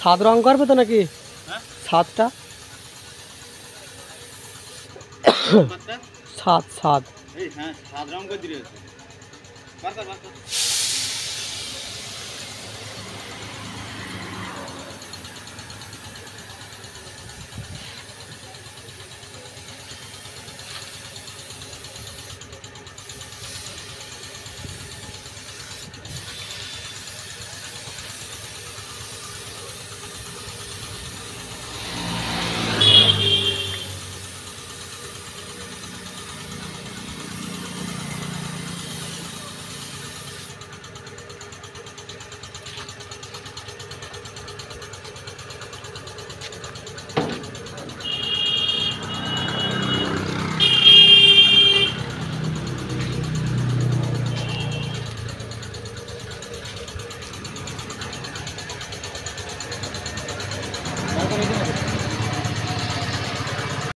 সাত রং করবে তো নাকি সাতটা সাত সাত হ্যাঁ, হ্যাঁ রং করে দিলে